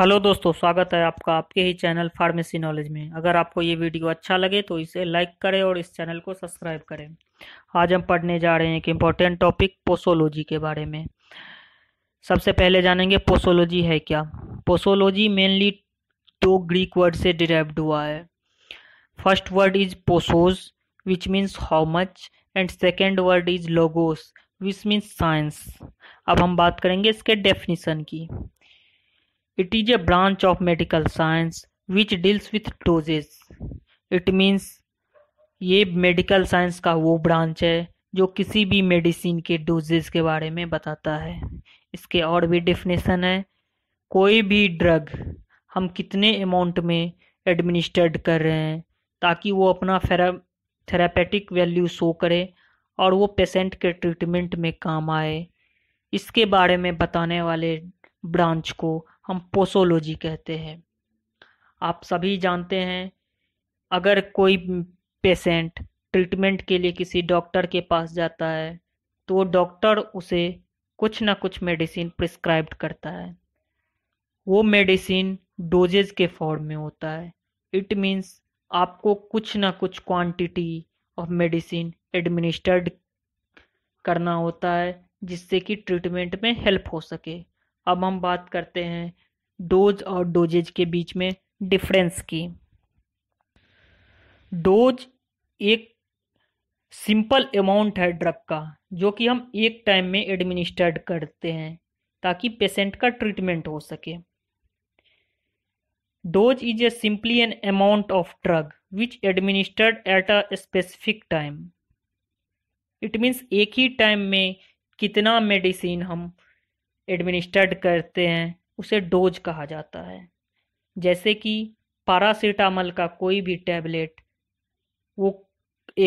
Hello दोस्तों स्वागत है आपका आपके ही चैनल फार्मेसी नॉलेज में अगर आपको ये वीडियो अच्छा लगे तो इसे लाइक करें और इस चैनल को सब्सक्राइब करें आज हम पढ़ने जा रहे हैं एक इम्पॉर्टेंट टॉपिक पोसोलॉजी के बारे में सबसे पहले जानेंगे पोसोलॉजी है क्या पोसोलॉजी मेनली दो ग्रीक वर्ड से डिराइव्ड हुआ है first word is posos which means how much and second word is logos which means science अब हम बात करेंगे इसके डेफिनेशन की It is a branch of medical science which deals with doses. It means ये medical science का वो branch है जो किसी भी मेडिसिन के डोजेस के बारे में बताता है इसके और भी डेफिनेशन है कोई भी ड्रग हम कितने अमाउंट में एडमिनिस्टर्ड कर रहे हैं ताकि वो अपना थेरापेटिक वैल्यू शो करे और वो पेशेंट के ट्रीटमेंट में काम आए इसके बारे में बताने वाले ब्रांच को हम पोसोलॉजी कहते हैं आप सभी जानते हैं अगर कोई पेशेंट ट्रीटमेंट के लिए किसी डॉक्टर के पास जाता है तो वो डॉक्टर उसे कुछ ना कुछ मेडिसिन प्रिस्क्राइब करता है वो मेडिसिन डोजेज के फॉर्म में होता है इट मीन्स आपको कुछ ना कुछ क्वांटिटी ऑफ मेडिसिन एडमिनिस्टर्ड करना होता है जिससे कि ट्रीटमेंट में हेल्प हो सके अब हम बात करते हैं डोज और डोजेज के बीच में डिफरेंस की डोज एक सिंपल अमाउंट है ड्रग का जो कि हम एक टाइम में एडमिनिस्टर्ड करते हैं ताकि पेशेंट का ट्रीटमेंट हो सके dose is a simply an amount of drug which administered at a specific time it means एक ही टाइम में कितना मेडिसिन हम एडमिनिस्टर्ड करते हैं उसे डोज कहा जाता है जैसे कि पारासीटामल का कोई भी टैबलेट वो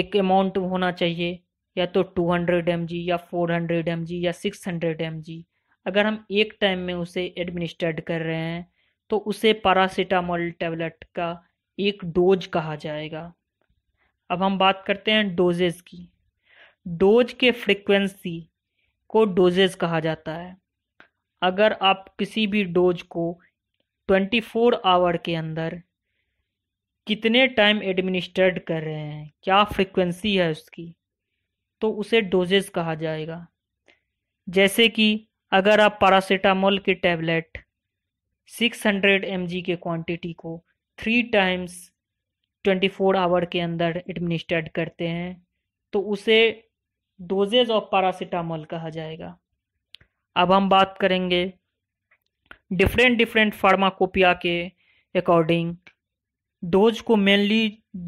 एक अमाउंट होना चाहिए या तो 200 हंड्रेड एम जी या फोर हंड्रेड एम जी या सिक्स हंड्रेड एम जी अगर हम एक टाइम में उसे एडमिनिस्टर्ड कर रहे हैं तो उसे पारासीटामोल टैबलेट का एक डोज कहा जाएगा अब हम बात करते हैं डोजेज की डोज के फ्रिक्वेंसी को डोजेज कहा जाता है अगर आप किसी भी डोज को 24 आवर के अंदर कितने टाइम एडमिनिस्ट्रेट कर रहे हैं क्या फ्रिक्वेंसी है उसकी तो उसे डोजेस कहा जाएगा जैसे कि अगर आप पारासीटामोल की टैबलेट 600 हंड्रेड एम के क्वांटिटी को थ्री टाइम्स 24 आवर के अंदर एडमिनिस्ट्रेट करते हैं तो उसे डोजेज ऑफ पारासीटामोल कहा जाएगा अब हम बात करेंगे डिफरेंट डिफरेंट फार्माकोपिया के अकॉर्डिंग डोज को मेनली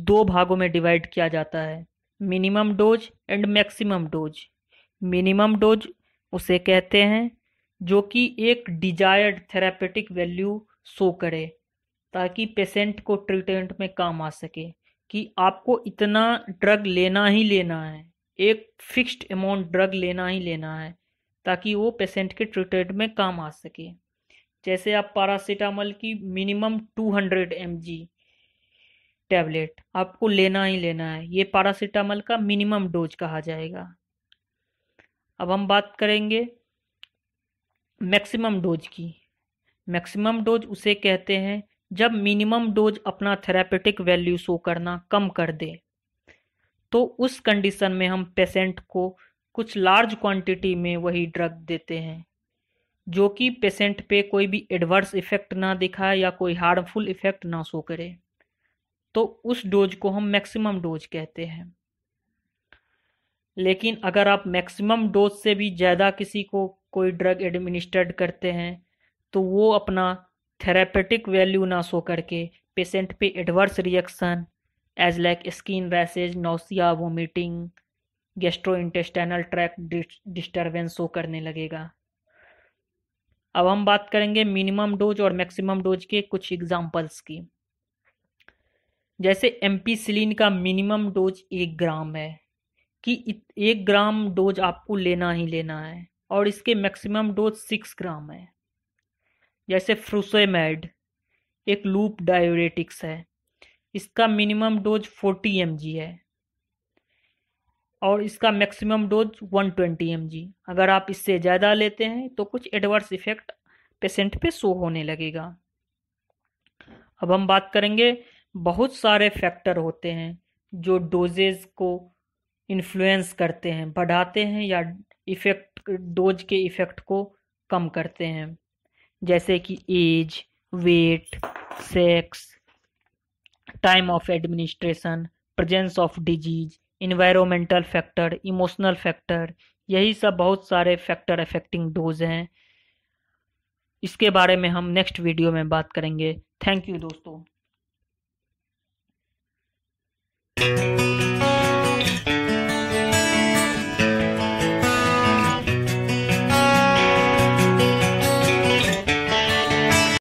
दो भागों में डिवाइड किया जाता है minimum dose and maximum dose minimum dose उसे कहते हैं जो कि एक डिजायर्ड थेरापेटिक वैल्यू शो करे ताकि पेशेंट को ट्रीटमेंट में काम आ सके कि आपको इतना ड्रग लेना ही लेना है एक फिक्स्ड अमाउंट ड्रग लेना ही लेना है ताकि वो पेशेंट के ट्रीटमेंट में काम आ सके जैसे आप पारासीटामॉल की minimum 200 hundred M G tablet आपको लेना ही लेना है ये पारासीटामॉल का मिनिमम डोज कहा जाएगा अब हम बात करेंगे मैक्सिमम डोज की मैक्सिमम डोज उसे कहते हैं जब मिनिमम डोज अपना थेरापेटिक वैल्यू शो करना कम कर दे तो उस कंडीशन में हम पेशेंट को कुछ लार्ज क्वांटिटी में वही ड्रग देते हैं जो कि पेशेंट पे कोई भी एडवर्स इफ़ेक्ट ना दिखाए या कोई हार्मफुल इफ़ेक्ट ना शो करे तो उस डोज को हम मैक्सिमम डोज कहते हैं लेकिन अगर आप मैक्सिमम डोज से भी ज़्यादा किसी को कोई ड्रग एडमिनिस्टर्ड करते हैं तो वो अपना थेरेपेटिक वैल्यू ना सो करके पेशेंट पे adverse reaction as like skin rashes nausea vomiting gastro intestinal tract disturbance show करने लगेगा अब हम बात करेंगे मिनिमम डोज और मैक्सिमम डोज के कुछ एग्जाम्पल्स की जैसे एम्पीसिलिन का मिनिमम डोज एक ग्राम है कि एक ग्राम डोज आपको लेना ही लेना है और इसके मैक्सिमम डोज सिक्स ग्राम है जैसे फ्रूसोमैड एक लूप डायोरेटिक्स है इसका मिनिमम डोज फोर्टी एम है और इसका मैक्सिमम डोज 120 ट्वेंटी अगर आप इससे ज़्यादा लेते हैं तो कुछ एडवर्स इफेक्ट पेशेंट पे शो होने लगेगा अब हम बात करेंगे बहुत सारे फैक्टर होते हैं जो डोजेज को इन्फ्लुएंस करते हैं बढ़ाते हैं या इफेक्ट डोज के इफेक्ट को कम करते हैं जैसे कि age weight sex time of administration presence of disease environmental factor emotional factor यही सब बहुत सारे फैक्टर अफेक्टिंग डोज हैं इसके बारे में हम नेक्स्ट वीडियो में बात करेंगे थैंक यू दोस्तों